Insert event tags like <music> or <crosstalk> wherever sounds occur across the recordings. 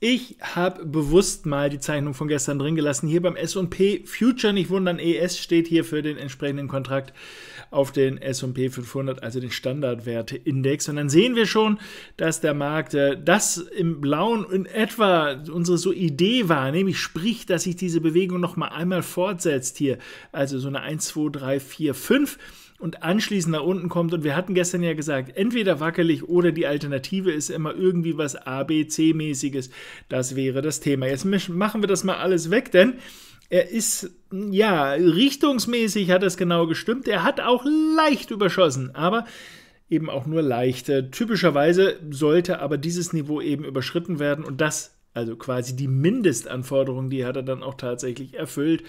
Ich habe bewusst mal die Zeichnung von gestern drin gelassen. Hier beim SP Future nicht wundern. ES steht hier für den entsprechenden Kontrakt auf den SP 500, also den Standardwerteindex. Und dann sehen wir schon, dass der Markt äh, das im Blauen in etwa unsere so Idee war, nämlich sprich, dass sich diese Bewegung nochmal einmal fortsetzt hier. Also so eine 1, 2, 3, 4, 5 und anschließend nach unten kommt. Und wir hatten gestern ja gesagt, entweder wackelig oder die Alternative ist immer irgendwie was abc mäßiges Das wäre das Thema. Jetzt machen wir das mal alles weg, denn er ist, ja, richtungsmäßig hat das genau gestimmt. Er hat auch leicht überschossen, aber eben auch nur leicht. Äh, typischerweise sollte aber dieses Niveau eben überschritten werden und das, also quasi die Mindestanforderung, die hat er dann auch tatsächlich erfüllt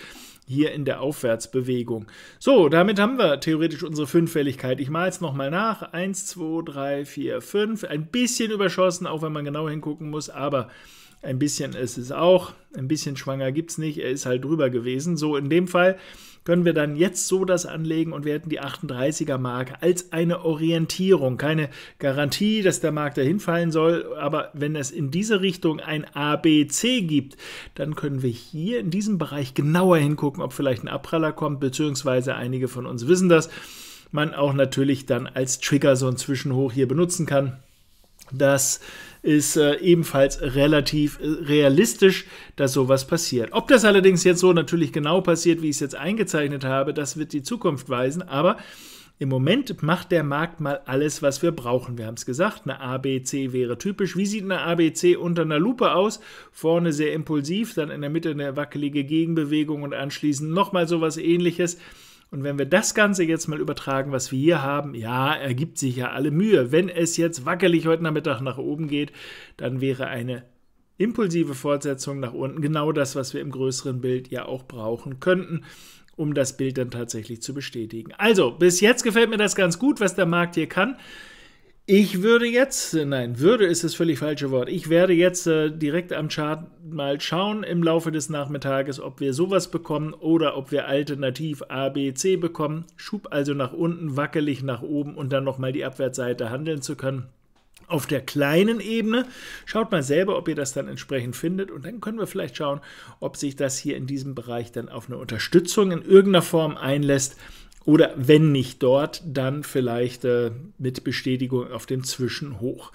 hier in der Aufwärtsbewegung. So, damit haben wir theoretisch unsere Fünffälligkeit. Ich male es nochmal nach. 1, 2, 3, 4, 5. Ein bisschen überschossen, auch wenn man genau hingucken muss, aber ein bisschen ist es auch. Ein bisschen schwanger gibt es nicht. Er ist halt drüber gewesen. So, in dem Fall können wir dann jetzt so das anlegen und wir hätten die 38er Marke als eine Orientierung. Keine Garantie, dass der Markt dahin fallen soll, aber wenn es in diese Richtung ein ABC gibt, dann können wir hier in diesem Bereich genauer hingucken, ob vielleicht ein Abpraller kommt, beziehungsweise einige von uns wissen das. Man auch natürlich dann als Trigger so ein Zwischenhoch hier benutzen kann. Das ist äh, ebenfalls relativ äh, realistisch, dass sowas passiert. Ob das allerdings jetzt so natürlich genau passiert, wie ich es jetzt eingezeichnet habe, das wird die Zukunft weisen, aber im Moment macht der Markt mal alles, was wir brauchen. Wir haben es gesagt, eine ABC wäre typisch. Wie sieht eine ABC unter einer Lupe aus? Vorne sehr impulsiv, dann in der Mitte eine wackelige Gegenbewegung und anschließend nochmal sowas ähnliches. Und wenn wir das Ganze jetzt mal übertragen, was wir hier haben, ja, ergibt sich ja alle Mühe. Wenn es jetzt wackelig heute Nachmittag nach oben geht, dann wäre eine impulsive Fortsetzung nach unten genau das, was wir im größeren Bild ja auch brauchen könnten um das Bild dann tatsächlich zu bestätigen. Also, bis jetzt gefällt mir das ganz gut, was der Markt hier kann. Ich würde jetzt, nein, würde ist das völlig falsche Wort. Ich werde jetzt äh, direkt am Chart mal schauen im Laufe des Nachmittages, ob wir sowas bekommen oder ob wir alternativ A, B, C bekommen. Schub also nach unten, wackelig nach oben und dann nochmal die Abwärtsseite handeln zu können. Auf der kleinen Ebene schaut mal selber, ob ihr das dann entsprechend findet und dann können wir vielleicht schauen, ob sich das hier in diesem Bereich dann auf eine Unterstützung in irgendeiner Form einlässt oder wenn nicht dort, dann vielleicht äh, mit Bestätigung auf dem Zwischenhoch.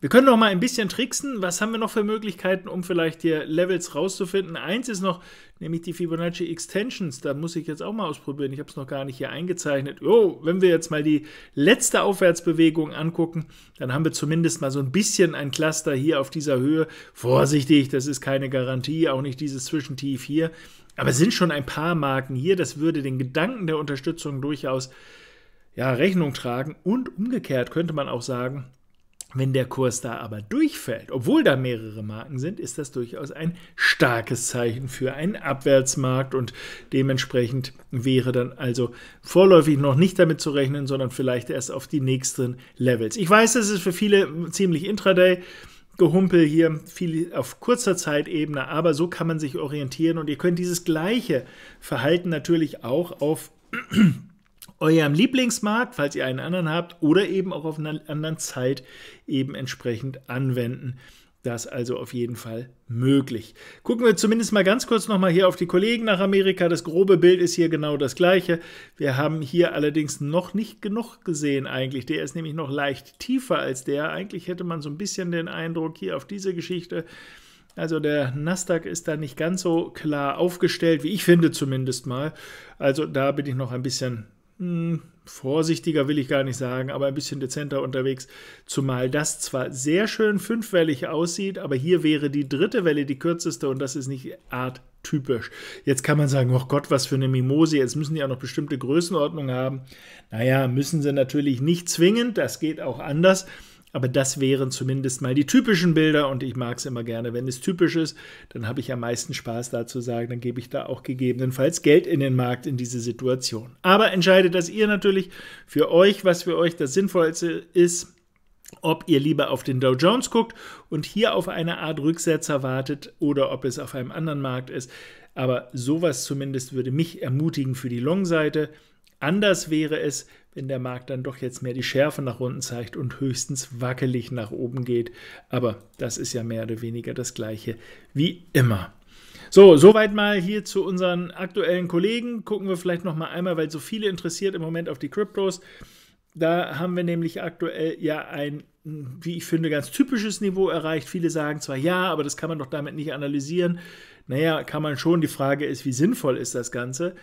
Wir können noch mal ein bisschen tricksen. Was haben wir noch für Möglichkeiten, um vielleicht hier Levels rauszufinden? Eins ist noch, nämlich die Fibonacci Extensions. Da muss ich jetzt auch mal ausprobieren. Ich habe es noch gar nicht hier eingezeichnet. Oh, wenn wir jetzt mal die letzte Aufwärtsbewegung angucken, dann haben wir zumindest mal so ein bisschen ein Cluster hier auf dieser Höhe. Vorsichtig, das ist keine Garantie, auch nicht dieses Zwischentief hier. Aber es sind schon ein paar Marken hier. Das würde den Gedanken der Unterstützung durchaus ja, Rechnung tragen. Und umgekehrt könnte man auch sagen, wenn der Kurs da aber durchfällt, obwohl da mehrere Marken sind, ist das durchaus ein starkes Zeichen für einen Abwärtsmarkt und dementsprechend wäre dann also vorläufig noch nicht damit zu rechnen, sondern vielleicht erst auf die nächsten Levels. Ich weiß, das ist für viele ziemlich intraday Gehumpel hier, viel auf kurzer Zeitebene, aber so kann man sich orientieren und ihr könnt dieses gleiche Verhalten natürlich auch auf <clears throat> eurem Lieblingsmarkt, falls ihr einen anderen habt, oder eben auch auf einer anderen Zeit eben entsprechend anwenden. Das also auf jeden Fall möglich. Gucken wir zumindest mal ganz kurz nochmal hier auf die Kollegen nach Amerika. Das grobe Bild ist hier genau das gleiche. Wir haben hier allerdings noch nicht genug gesehen eigentlich. Der ist nämlich noch leicht tiefer als der. Eigentlich hätte man so ein bisschen den Eindruck hier auf diese Geschichte. Also der Nasdaq ist da nicht ganz so klar aufgestellt, wie ich finde zumindest mal. Also da bin ich noch ein bisschen hm, vorsichtiger will ich gar nicht sagen, aber ein bisschen dezenter unterwegs, zumal das zwar sehr schön fünfwellig aussieht, aber hier wäre die dritte Welle die kürzeste und das ist nicht arttypisch. Jetzt kann man sagen, oh Gott, was für eine Mimose, jetzt müssen die auch noch bestimmte Größenordnung haben. Naja, müssen sie natürlich nicht zwingend, das geht auch anders. Aber das wären zumindest mal die typischen Bilder und ich mag es immer gerne. Wenn es typisch ist, dann habe ich am meisten Spaß da zu sagen, dann gebe ich da auch gegebenenfalls Geld in den Markt in diese Situation. Aber entscheidet das ihr natürlich für euch, was für euch das Sinnvollste ist ob ihr lieber auf den Dow Jones guckt und hier auf eine Art Rücksetzer wartet oder ob es auf einem anderen Markt ist. Aber sowas zumindest würde mich ermutigen für die Long-Seite. Anders wäre es, wenn der Markt dann doch jetzt mehr die Schärfe nach unten zeigt und höchstens wackelig nach oben geht. Aber das ist ja mehr oder weniger das gleiche wie immer. So, soweit mal hier zu unseren aktuellen Kollegen. Gucken wir vielleicht noch mal einmal, weil so viele interessiert im Moment auf die Kryptos. Da haben wir nämlich aktuell ja ein, wie ich finde, ganz typisches Niveau erreicht. Viele sagen zwar ja, aber das kann man doch damit nicht analysieren. Naja, kann man schon. Die Frage ist, wie sinnvoll ist das Ganze?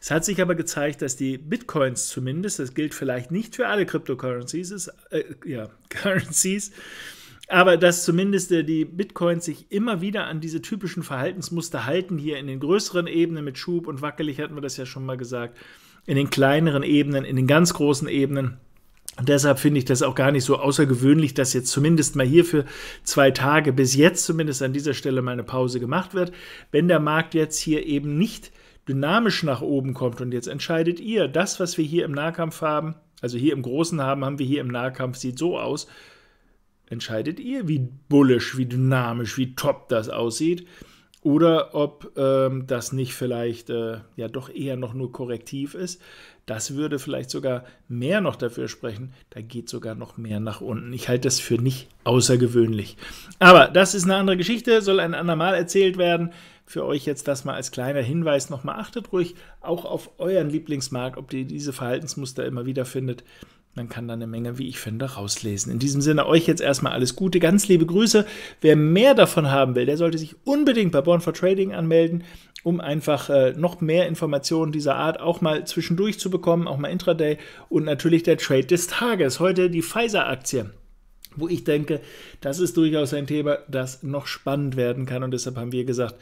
Es hat sich aber gezeigt, dass die Bitcoins zumindest, das gilt vielleicht nicht für alle Cryptocurrencies, ist, äh, ja, <laughs> Currencies, aber dass zumindest äh, die Bitcoins sich immer wieder an diese typischen Verhaltensmuster halten, hier in den größeren Ebenen mit Schub und wackelig hatten wir das ja schon mal gesagt, in den kleineren Ebenen, in den ganz großen Ebenen. Und deshalb finde ich das auch gar nicht so außergewöhnlich, dass jetzt zumindest mal hier für zwei Tage bis jetzt zumindest an dieser Stelle mal eine Pause gemacht wird. Wenn der Markt jetzt hier eben nicht äh, dynamisch nach oben kommt. Und jetzt entscheidet ihr, das, was wir hier im Nahkampf haben, also hier im Großen haben, haben wir hier im Nahkampf, sieht so aus. Entscheidet ihr, wie bullisch, wie dynamisch, wie top das aussieht. Oder ob ähm, das nicht vielleicht äh, ja doch eher noch nur korrektiv ist. Das würde vielleicht sogar mehr noch dafür sprechen. Da geht sogar noch mehr nach unten. Ich halte das für nicht außergewöhnlich. Aber das ist eine andere Geschichte, soll ein andermal erzählt werden für euch jetzt das mal als kleiner Hinweis nochmal. Achtet ruhig auch auf euren Lieblingsmarkt, ob ihr diese Verhaltensmuster immer wieder findet. Man kann da eine Menge, wie ich finde, rauslesen. In diesem Sinne euch jetzt erstmal alles Gute, ganz liebe Grüße. Wer mehr davon haben will, der sollte sich unbedingt bei Born for Trading anmelden, um einfach äh, noch mehr Informationen dieser Art auch mal zwischendurch zu bekommen, auch mal Intraday und natürlich der Trade des Tages. Heute die Pfizer-Aktie wo ich denke, das ist durchaus ein Thema, das noch spannend werden kann. Und deshalb haben wir gesagt,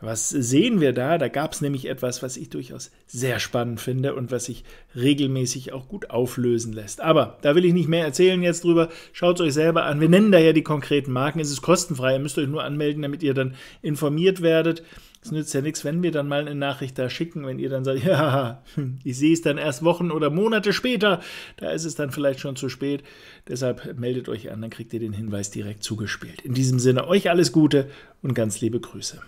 was sehen wir da? Da gab es nämlich etwas, was ich durchaus sehr spannend finde und was sich regelmäßig auch gut auflösen lässt. Aber da will ich nicht mehr erzählen jetzt drüber. Schaut es euch selber an. Wir nennen daher die konkreten Marken. Es ist kostenfrei. Ihr müsst euch nur anmelden, damit ihr dann informiert werdet. Es nützt ja nichts, wenn wir dann mal eine Nachricht da schicken, wenn ihr dann sagt, <laughs> ja, ich sehe es dann erst Wochen oder Monate später. Da ist es dann vielleicht schon zu spät. Deshalb meldet euch an, dann kriegt ihr den Hinweis direkt zugespielt. In diesem Sinne euch alles Gute und ganz liebe Grüße.